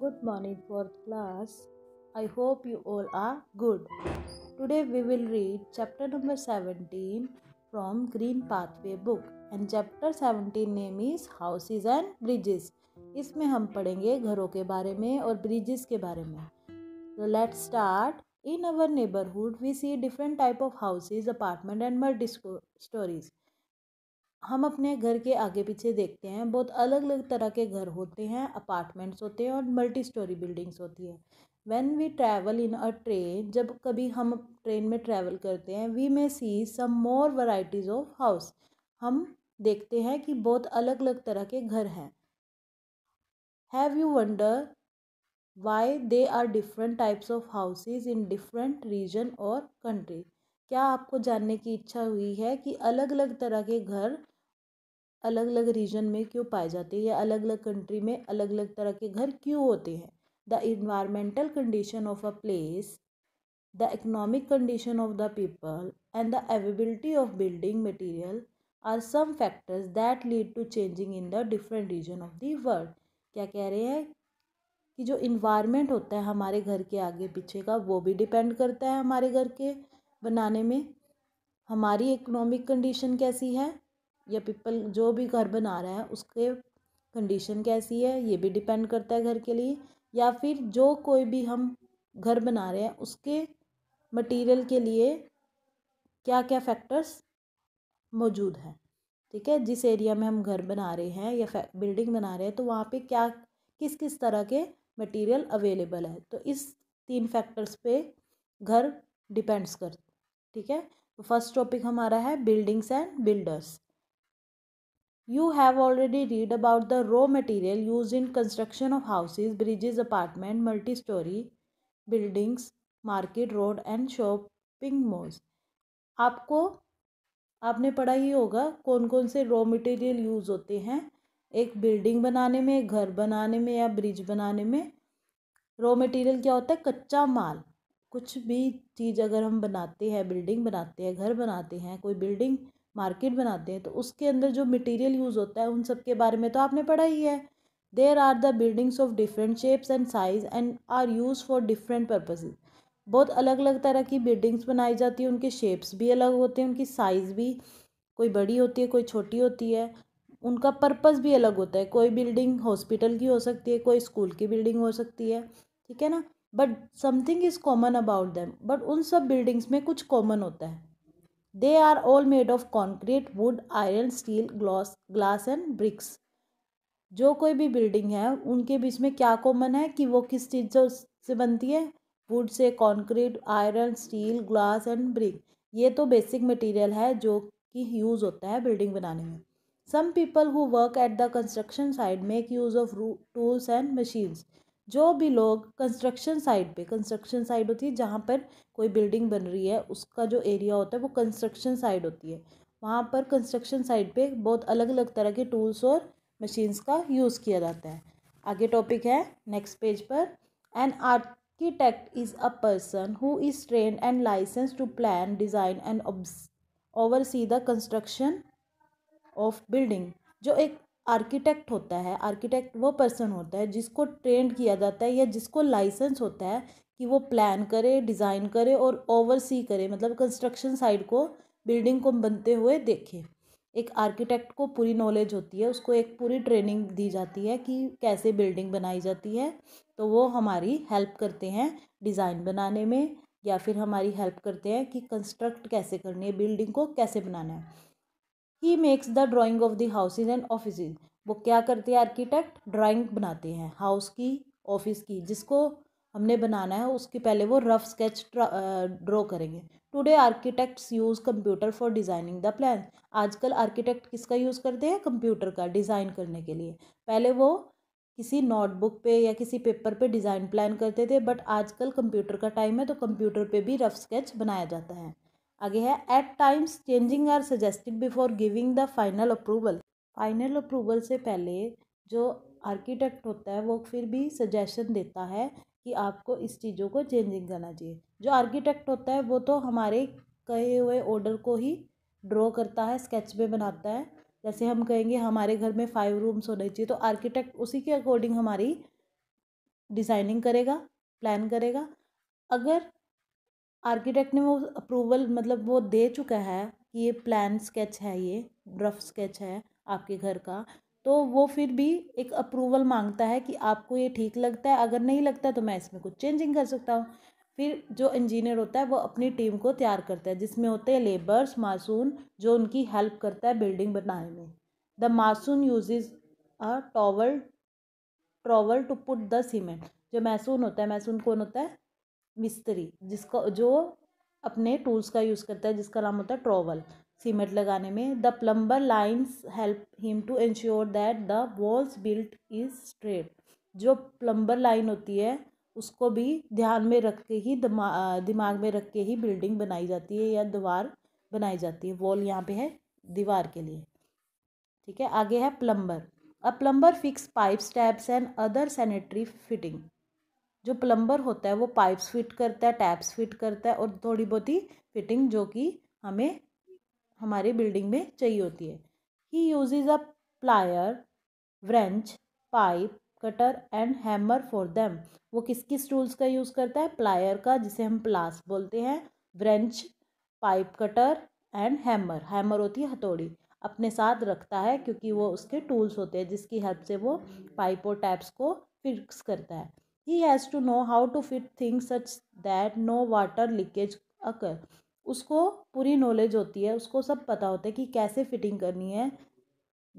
Good morning, fourth class. I hope you all are good. Today we will read chapter number 17 from Green Pathway book and chapter 17 name is Houses and Bridges. इसमें हम पढ़ेंगे घरों के बारे में और bridges के बारे में तो let start in our neighbourhood we see different type of houses apartment and multi storeys हम अपने घर के आगे पीछे देखते हैं बहुत अलग अलग तरह के घर होते हैं अपार्टमेंट्स होते हैं और मल्टी स्टोरी बिल्डिंग्स होती है when we travel in a train जब कभी हम ट्रेन में ट्रैवल करते हैं we may see some more varieties of house हम देखते हैं कि बहुत अलग अलग तरह के घर हैं have you wonder why they are different types of houses in different region और कंट्री क्या आपको जानने की इच्छा हुई है कि अलग अलग तरह के घर अलग अलग रीजन में क्यों पाए जाते हैं या अलग अलग कंट्री में अलग अलग तरह के घर क्यों होते हैं the environmental condition of a place the economic condition of the people and the availability of building material are some factors that lead to changing in the different region of the world क्या कह रहे हैं कि जो environment होता है हमारे घर के आगे पीछे का वो भी डिपेंड करता है हमारे घर के बनाने में हमारी इकोनॉमिक कंडीशन कैसी है या पीपल जो भी घर बना रहा है उसके कंडीशन कैसी है ये भी डिपेंड करता है घर के लिए या फिर जो कोई भी हम घर बना रहे हैं उसके मटेरियल के लिए क्या क्या फैक्टर्स मौजूद हैं ठीक है जिस एरिया में हम घर बना रहे हैं या बिल्डिंग बना रहे हैं तो वहाँ पे क्या किस किस तरह के मटेरियल अवेलेबल है तो इस तीन फैक्टर्स पे घर डिपेंड्स कर ठीक है तो फर्स्ट टॉपिक हमारा है buildings and builders You have already read about the raw material used in construction of houses, bridges, apartment, multi-story buildings, market, road and shopping malls. आपको आपने पढ़ा ही होगा कौन कौन से रॉ मटेरियल यूज़ होते हैं एक बिल्डिंग बनाने में एक घर बनाने में या ब्रिज बनाने में रॉ मटेरियल क्या होता है कच्चा माल कुछ भी चीज़ अगर हम बनाते हैं बिल्डिंग बनाते हैं घर बनाते हैं कोई बिल्डिंग मार्केट बनाते हैं तो उसके अंदर जो मटेरियल यूज़ होता है उन सब के बारे में तो आपने पढ़ा ही है there are the buildings of different shapes and size and are use for different purposes बहुत अलग अलग तरह की बिल्डिंग्स बनाई जाती है उनके शेप्स भी अलग होते हैं उनकी साइज़ भी कोई बड़ी होती है कोई छोटी होती है उनका पर्पज़ भी अलग होता है कोई बिल्डिंग हॉस्पिटल की हो सकती है कोई स्कूल की बिल्डिंग हो सकती है ठीक है ना but something is common about them but उन सब बिल्डिंग्स में कुछ कॉमन होता है They are all made of concrete, wood, iron, steel, glass, glass and bricks. जो कोई भी बिल्डिंग है उनके बीच में क्या कॉमन है कि वो किस चीज़ों से बनती है वुड से concrete iron steel glass and brick ये तो बेसिक मटेरियल है जो कि यूज़ होता है बिल्डिंग बनाने में some people who work at the construction side make use of tools and machines जो भी लोग कंस्ट्रक्शन साइट पे कंस्ट्रक्शन साइट होती है जहाँ पर कोई बिल्डिंग बन रही है उसका जो एरिया होता है वो कंस्ट्रक्शन साइट होती है वहाँ पर कंस्ट्रक्शन साइट पे बहुत अलग अलग तरह के टूल्स और मशीन्स का यूज़ किया जाता है आगे टॉपिक है नेक्स्ट पेज पर an architect is a person who is train and license to plan design and oversee the construction of building जो एक आर्किटेक्ट होता है आर्किटेक्ट वो पर्सन होता है जिसको ट्रेंड किया जाता है या जिसको लाइसेंस होता है कि वो प्लान करे डिज़ाइन करे और ओवरसी करे मतलब कंस्ट्रक्शन साइड को बिल्डिंग को बनते हुए देखे एक आर्किटेक्ट को पूरी नॉलेज होती है उसको एक पूरी ट्रेनिंग दी जाती है कि कैसे बिल्डिंग बनाई जाती है तो वो हमारी हेल्प करते हैं डिज़ाइन बनाने में या फिर हमारी हेल्प करते हैं कि कंस्ट्रक्ट कैसे करनी है बिल्डिंग को कैसे बनाना है he makes the drawing of the houses and office वो क्या करते हैं आर्किटेक्ट ड्राइंग बनाते हैं हाउस की ऑफिस की जिसको हमने बनाना है उसके पहले वो रफ स्केच ड्रॉ करेंगे today architects use computer for designing the plan आजकल आर्किटेक्ट किसका यूज़ करते हैं कंप्यूटर का डिज़ाइन करने के लिए पहले वो किसी नोटबुक पे या किसी पेपर पे डिज़ाइन प्लान करते थे बट आजकल कंप्यूटर का टाइम है तो कंप्यूटर पे भी रफ स्केच बनाया जाता है आगे है at times changing are suggested before giving the final approval final approval से पहले जो आर्किटेक्ट होता है वो फिर भी सजेशन देता है कि आपको इस चीज़ों को चेंजिंग करना चाहिए जो आर्किटेक्ट होता है वो तो हमारे कहे हुए ऑर्डर को ही ड्रॉ करता है स्केच में बनाता है जैसे हम कहेंगे हमारे घर में फाइव रूम्स होने चाहिए तो आर्किटेक्ट उसी के अकॉर्डिंग हमारी डिज़ाइनिंग करेगा प्लान करेगा अगर आर्किटेक्ट ने वो अप्रूवल मतलब वो दे चुका है कि ये प्लान स्केच है ये रफ स्केच है आपके घर का तो वो फिर भी एक अप्रूवल मांगता है कि आपको ये ठीक लगता है अगर नहीं लगता तो मैं इसमें कुछ चेंजिंग कर सकता हूँ फिर जो इंजीनियर होता है वो अपनी टीम को तैयार करता है जिसमें होते हैं लेबर्स मासून जो उनकी हेल्प करता है बिल्डिंग बनाने में the mason uses a towel trowel to put the cement जो मैसून होता है मैसून कौन होता है मिस्त्री जिसको जो अपने टूल्स का यूज़ करता है जिसका नाम होता है ट्रोवल सीमेंट लगाने में the plumber lines help him to ensure that the walls built is straight जो प्लम्बर लाइन होती है उसको भी ध्यान में रख के ही दिमा, दिमाग में रख के ही बिल्डिंग बनाई जाती है या दीवार बनाई जाती है वॉल यहाँ पे है दीवार के लिए ठीक है आगे है plumber a plumber fix pipe stabs and other sanitary fitting जो प्लम्बर होता है वो पाइप्स फिट करता है टैप्स फिट करता है और थोड़ी बहुत ही फिटिंग जो कि हमें हमारी बिल्डिंग में चाहिए होती है he uses a plier wrench pipe cutter and hammer for them वो किस किस टूल्स का यूज़ करता है प्लायर का जिसे हम प्लास बोलते हैं wrench pipe cutter and hammer hammer होती है हथौड़ी अपने साथ रखता है क्योंकि वो उसके टूल्स होते हैं जिसकी हेल्प से वो पाइप और टैप्स को फिक्स करता है he has to know how to fit thing such that no water leakage occur उसको पूरी नॉलेज होती है उसको सब पता होता है कि कैसे फिटिंग करनी है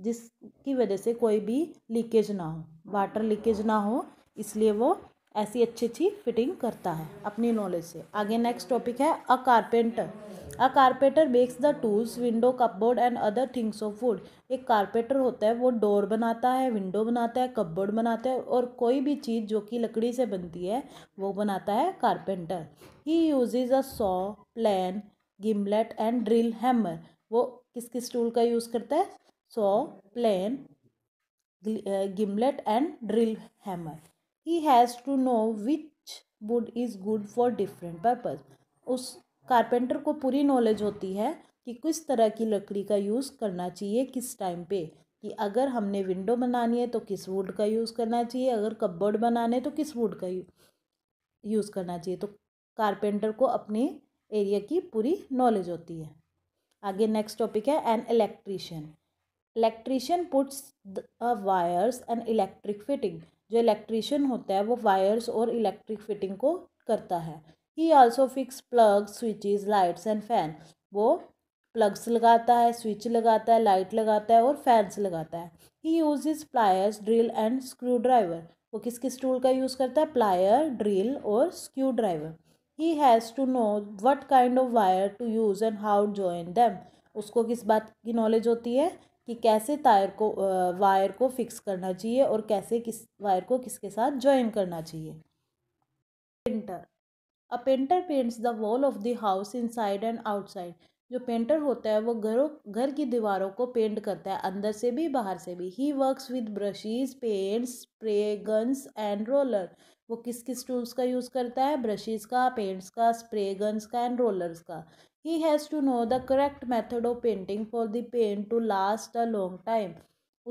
जिसकी वजह से कोई भी लीकेज ना हो वाटर लीकेज ना हो इसलिए वो ऐसी अच्छी अच्छी फिटिंग करता है अपनी नॉलेज से आगे नेक्स्ट टॉपिक है a carpenter a carpenter makes the tools window cupboard and other things of wood एक कारपेंटर होता है वो डोर बनाता है विंडो बनाता है कपबोर्ड बनाता है और कोई भी चीज़ जो कि लकड़ी से बनती है वो बनाता है carpenter he uses a saw plan gimlet and drill hammer वो किस किस टूल का यूज़ करता है saw plan gimlet and drill hammer he has to know which wood is good for different purpose उस कारपेंटर को पूरी नॉलेज होती है कि किस तरह की लकड़ी का यूज़ करना चाहिए किस टाइम पे कि अगर हमने विंडो बनानी है तो किस वुड का यूज़ करना चाहिए अगर कपबोर्ड बनाने तो किस वुड का यूज़ करना चाहिए तो कारपेंटर को अपने एरिया की पूरी नॉलेज होती है आगे नेक्स्ट टॉपिक है an electrician electrician puts wires and electric fitting जो इलेक्ट्रिशियन होता है वो वायर्स और इलेक्ट्रिक फिटिंग को करता है he also fix plug switches lights and fan वो प्लग्स लगाता है स्विच लगाता है लाइट लगाता है और फैंस लगाता है he uses pliers drill and screwdriver वो किस किस टूल का यूज़ करता है प्लायर ड्रिल और screwdriver he has to know what kind of wire to use and how join them उसको किस बात की नॉलेज होती है कि कैसे टायर को वायर को फिक्स करना चाहिए और कैसे किस वायर को किसके साथ ज्वाइन करना चाहिए painter a painter paints the wall of the house inside and outside जो पेंटर होता है वो घरों घर की दीवारों को पेंट करता है अंदर से भी बाहर से भी he works with brushes paints spray guns and roller वो किस किस टूल्स का यूज़ करता है ब्रशेस का पेंट्स का स्प्रे गन्स का एंड रोलर्स का he has to know the correct method of painting for the paint to last a long time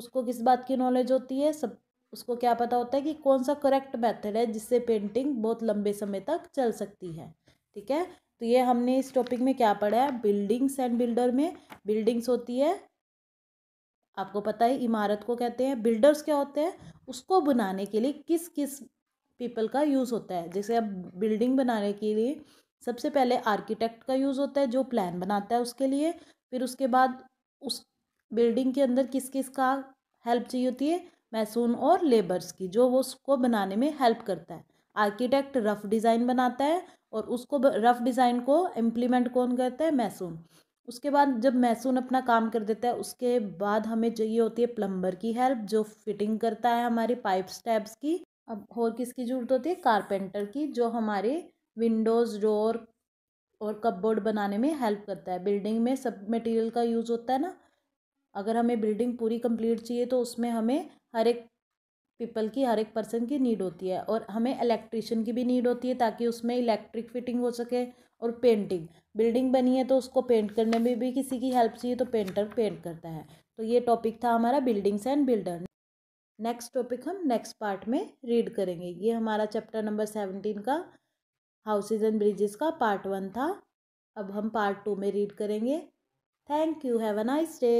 उसको किस बात की नॉलेज होती है सब उसको क्या पता होता है कि कौन सा करेक्ट मेथड है जिससे पेंटिंग बहुत लंबे समय तक चल सकती है ठीक है तो ये हमने इस टॉपिक में क्या पढ़ा है बिल्डिंग्स एंड बिल्डर में बिल्डिंग्स होती है आपको पता है इमारत को कहते हैं बिल्डर्स क्या होते हैं उसको बनाने के लिए किस किस पीपल का यूज़ होता है जैसे अब बिल्डिंग बनाने के लिए सबसे पहले आर्किटेक्ट का यूज़ होता है जो प्लान बनाता है उसके लिए फिर उसके बाद उस बिल्डिंग के अंदर किस किस का हेल्प चाहिए होती है मैसून और लेबर्स की जो वो उसको बनाने में हेल्प करता है आर्किटेक्ट रफ़ डिज़ाइन बनाता है और उसको रफ़ डिज़ाइन को इम्प्लीमेंट कौन करता है मैसून उसके बाद जब मैसून अपना काम कर देता है उसके बाद हमें चाहिए होती है प्लम्बर की हेल्प जो फिटिंग करता है हमारी पाइप स्टैब्स की अब और किसकी ज़रूरत होती है कारपेंटर की जो हमारे विंडोज़ डोर और कपबोर्ड बनाने में हेल्प करता है बिल्डिंग में सब मटेरियल का यूज़ होता है ना अगर हमें बिल्डिंग पूरी कंप्लीट चाहिए तो उसमें हमें हर एक पीपल की हर एक पर्सन की नीड होती है और हमें इलेक्ट्रिशियन की भी नीड होती है ताकि उसमें इलेक्ट्रिक फिटिंग हो सके और पेंटिंग बिल्डिंग बनी है तो उसको पेंट करने में भी किसी की हेल्प चाहिए तो पेंटर पेंट करता है तो ये टॉपिक था हमारा buildings and builder next topic हम नेक्स्ट पार्ट में रीड करेंगे ये हमारा चैप्टर नंबर सेवनटीन का हाउसेज एंड ब्रिजेस का पार्ट वन था अब हम पार्ट टू में रीड करेंगे thank you have a nice day